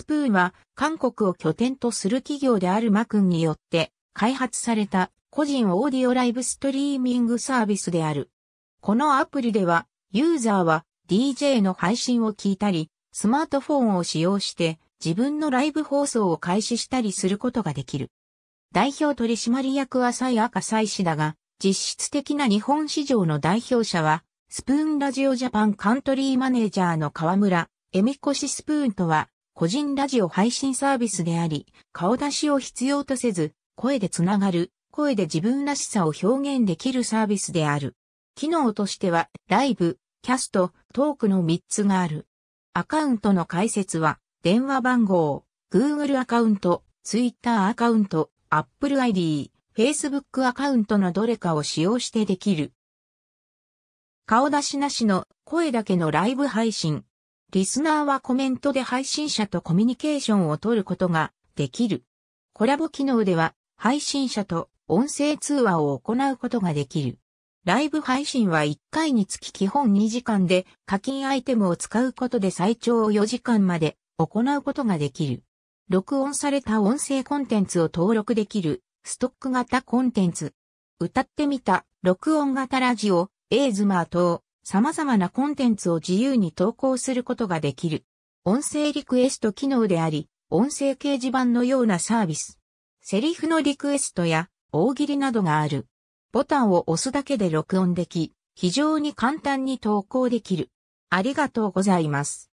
スプーンは韓国を拠点とする企業であるマクンによって開発された個人オーディオライブストリーミングサービスである。このアプリではユーザーは DJ の配信を聞いたり、スマートフォンを使用して自分のライブ放送を開始したりすることができる。代表取締役は蔡赤蔡氏だが、実質的な日本市場の代表者は、スプーンラジオジャパンカントリーマネージャーの河村、恵美子氏スプーンとは、個人ラジオ配信サービスであり、顔出しを必要とせず、声でつながる、声で自分らしさを表現できるサービスである。機能としては、ライブ、キャスト、トークの3つがある。アカウントの解説は、電話番号、Google アカウント、Twitter アカウント、Apple ID、Facebook アカウントのどれかを使用してできる。顔出しなしの声だけのライブ配信、リスナーはコメントで配信者とコミュニケーションを取ることができる。コラボ機能では配信者と音声通話を行うことができる。ライブ配信は1回につき基本2時間で課金アイテムを使うことで最長4時間まで行うことができる。録音された音声コンテンツを登録できるストック型コンテンツ。歌ってみた録音型ラジオエイズマー等様々なコンテンツを自由に投稿することができる。音声リクエスト機能であり、音声掲示板のようなサービス。セリフのリクエストや大喜利などがある。ボタンを押すだけで録音でき、非常に簡単に投稿できる。ありがとうございます。